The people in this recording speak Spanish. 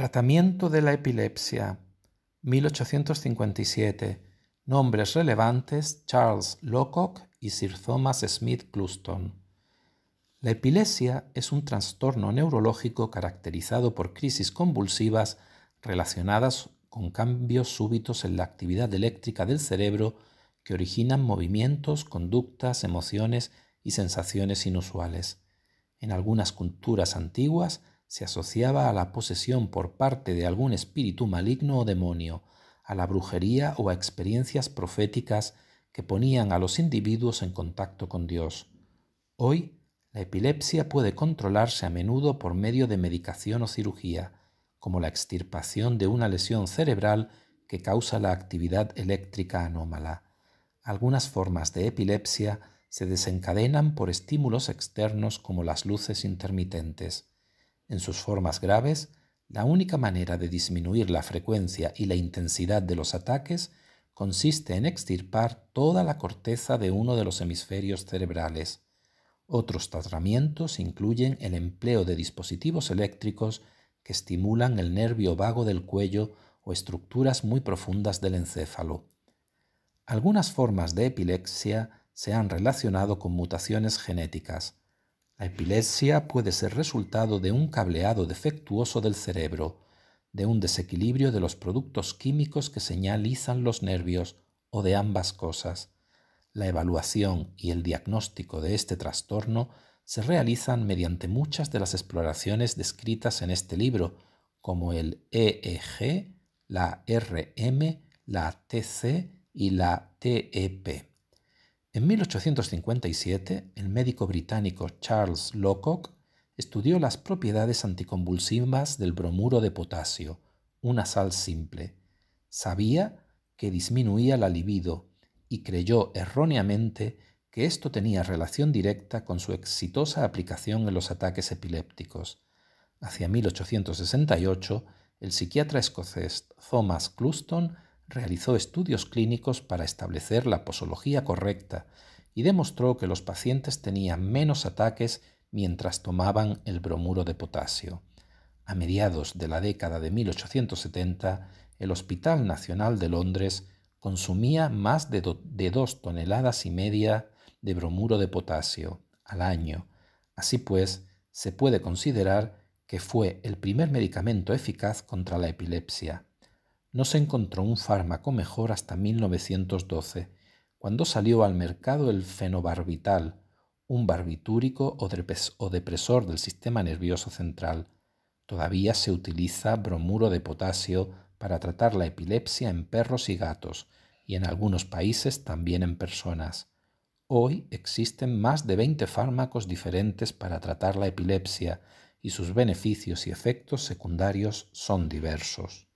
Tratamiento de la epilepsia 1857. Nombres relevantes Charles Locock y Sir Thomas Smith Cluston. La epilepsia es un trastorno neurológico caracterizado por crisis convulsivas relacionadas con cambios súbitos en la actividad eléctrica del cerebro que originan movimientos, conductas, emociones y sensaciones inusuales. En algunas culturas antiguas se asociaba a la posesión por parte de algún espíritu maligno o demonio, a la brujería o a experiencias proféticas que ponían a los individuos en contacto con Dios. Hoy, la epilepsia puede controlarse a menudo por medio de medicación o cirugía, como la extirpación de una lesión cerebral que causa la actividad eléctrica anómala. Algunas formas de epilepsia se desencadenan por estímulos externos como las luces intermitentes. En sus formas graves, la única manera de disminuir la frecuencia y la intensidad de los ataques consiste en extirpar toda la corteza de uno de los hemisferios cerebrales. Otros tratamientos incluyen el empleo de dispositivos eléctricos que estimulan el nervio vago del cuello o estructuras muy profundas del encéfalo. Algunas formas de epilepsia se han relacionado con mutaciones genéticas. La epilepsia puede ser resultado de un cableado defectuoso del cerebro, de un desequilibrio de los productos químicos que señalizan los nervios o de ambas cosas. La evaluación y el diagnóstico de este trastorno se realizan mediante muchas de las exploraciones descritas en este libro, como el EEG, la RM, la TC y la TEP. En 1857, el médico británico Charles Locock estudió las propiedades anticonvulsivas del bromuro de potasio, una sal simple. Sabía que disminuía la libido y creyó erróneamente que esto tenía relación directa con su exitosa aplicación en los ataques epilépticos. Hacia 1868, el psiquiatra escocés Thomas Cluston realizó estudios clínicos para establecer la posología correcta y demostró que los pacientes tenían menos ataques mientras tomaban el bromuro de potasio. A mediados de la década de 1870, el Hospital Nacional de Londres consumía más de, de dos toneladas y media de bromuro de potasio al año. Así pues, se puede considerar que fue el primer medicamento eficaz contra la epilepsia no se encontró un fármaco mejor hasta 1912, cuando salió al mercado el fenobarbital, un barbitúrico o depresor del sistema nervioso central. Todavía se utiliza bromuro de potasio para tratar la epilepsia en perros y gatos, y en algunos países también en personas. Hoy existen más de 20 fármacos diferentes para tratar la epilepsia y sus beneficios y efectos secundarios son diversos.